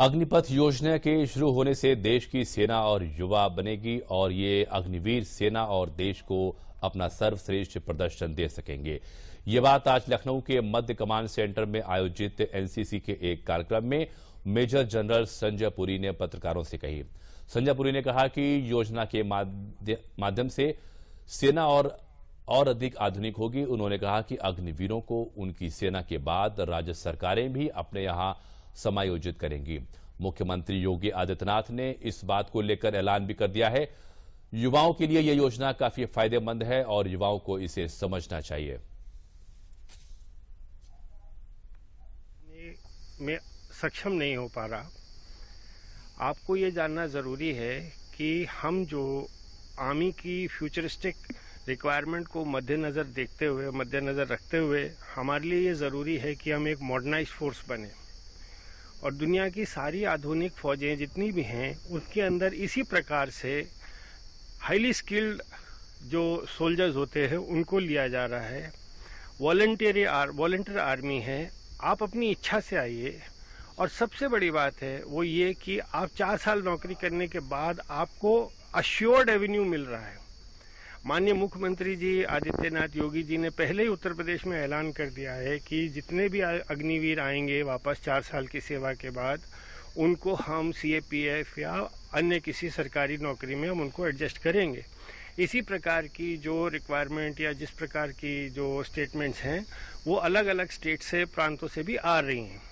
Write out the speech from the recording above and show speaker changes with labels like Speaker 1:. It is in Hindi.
Speaker 1: अग्निपथ योजना के शुरू होने से देश की सेना और युवा बनेगी और ये अग्निवीर सेना और देश को अपना सर्वश्रेष्ठ प्रदर्शन दे सकेंगे ये बात आज लखनऊ के मध्य कमांड सेंटर में आयोजित एनसीसी के एक कार्यक्रम में मेजर जनरल संजय पुरी ने पत्रकारों से कही संजय पुरी ने कहा कि योजना के माध्यम से सेना और और अधिक आधुनिक होगी उन्होंने कहा कि अग्निवीरों को उनकी सेना के बाद राज्य सरकारें भी अपने यहां समायोजित करेंगी मुख्यमंत्री योगी आदित्यनाथ ने इस बात को लेकर ऐलान भी कर दिया है युवाओं के लिए यह योजना काफी फायदेमंद है और युवाओं को इसे समझना चाहिए
Speaker 2: मैं सक्षम नहीं हो पा रहा आपको ये जानना ज़रूरी है कि हम जो आर्मी की फ्यूचरिस्टिक रिक्वायरमेंट को मद्देनज़र देखते हुए मद्देनज़र रखते हुए हमारे लिए ये ज़रूरी है कि हम एक मॉडर्नाइज फोर्स बने और दुनिया की सारी आधुनिक फौजें जितनी भी हैं उसके अंदर इसी प्रकार से हाईली स्किल्ड जो सोल्जर्स होते हैं उनको लिया जा रहा है वॉल्टियरी आर वॉल्टियर आर्मी है आप अपनी इच्छा से आइए और सबसे बड़ी बात है वो ये कि आप चार साल नौकरी करने के बाद आपको अश्योर्ड एवेन्यू मिल रहा है माननीय मुख्यमंत्री जी आदित्यनाथ योगी जी ने पहले ही उत्तर प्रदेश में ऐलान कर दिया है कि जितने भी अग्निवीर आएंगे वापस चार साल की सेवा के बाद उनको हम सीएपीएफ या अन्य किसी सरकारी नौकरी में हम उनको एडजस्ट करेंगे इसी प्रकार की जो रिक्वायरमेंट या जिस प्रकार की जो स्टेटमेंट्स हैं वो अलग अलग स्टेट से प्रांतों से भी आ रही हैं